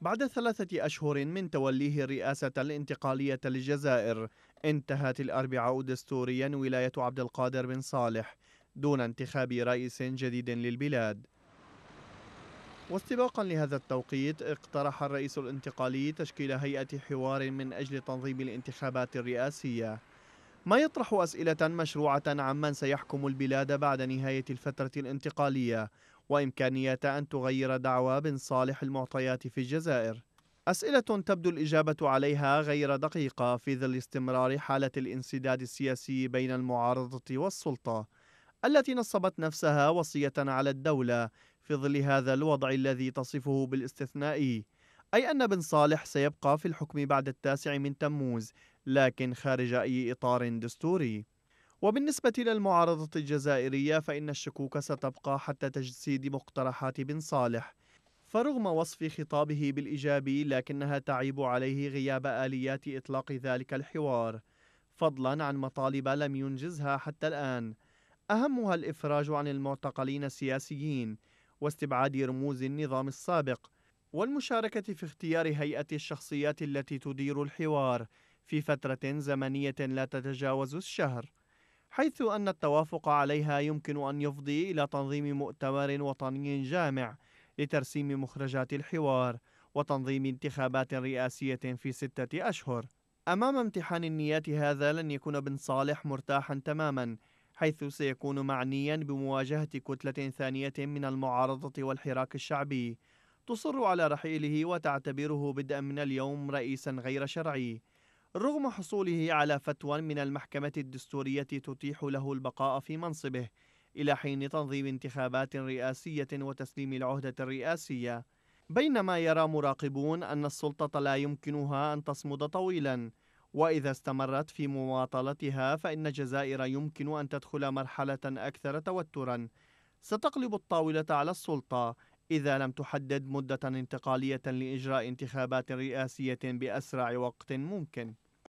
بعد ثلاثة أشهر من توليه الرئاسة الانتقالية للجزائر انتهت الأربعاء دستوريا ولاية عبد القادر بن صالح دون انتخاب رئيس جديد للبلاد واستباقا لهذا التوقيت اقترح الرئيس الانتقالي تشكيل هيئة حوار من أجل تنظيم الانتخابات الرئاسية ما يطرح أسئلة مشروعة عمن سيحكم البلاد بعد نهاية الفترة الانتقالية وإمكانية أن تغير دعوى بن صالح المعطيات في الجزائر أسئلة تبدو الإجابة عليها غير دقيقة في ظل استمرار حالة الانسداد السياسي بين المعارضة والسلطة التي نصبت نفسها وصية على الدولة في ظل هذا الوضع الذي تصفه بالاستثنائي أي أن بن صالح سيبقى في الحكم بعد التاسع من تموز لكن خارج أي إطار دستوري وبالنسبة للمعارضة الجزائرية فإن الشكوك ستبقى حتى تجسيد مقترحات بن صالح فرغم وصف خطابه بالإيجابي لكنها تعيب عليه غياب آليات إطلاق ذلك الحوار فضلا عن مطالب لم ينجزها حتى الآن أهمها الإفراج عن المعتقلين السياسيين واستبعاد رموز النظام السابق والمشاركة في اختيار هيئة الشخصيات التي تدير الحوار في فترة زمنية لا تتجاوز الشهر، حيث أن التوافق عليها يمكن أن يفضي إلى تنظيم مؤتمر وطني جامع لترسيم مخرجات الحوار وتنظيم انتخابات رئاسية في ستة أشهر. أمام امتحان النيات هذا لن يكون بن صالح مرتاحا تماما، حيث سيكون معنيا بمواجهة كتلة ثانية من المعارضة والحراك الشعبي، تصر على رحيله وتعتبره بدءا من اليوم رئيسا غير شرعي رغم حصوله على فتوى من المحكمة الدستورية تتيح له البقاء في منصبه إلى حين تنظيم انتخابات رئاسية وتسليم العهدة الرئاسية بينما يرى مراقبون أن السلطة لا يمكنها أن تصمد طويلا وإذا استمرت في مماطلتها فإن الجزائر يمكن أن تدخل مرحلة أكثر توترا ستقلب الطاولة على السلطة إذا لم تحدد مدة انتقالية لإجراء انتخابات رئاسية بأسرع وقت ممكن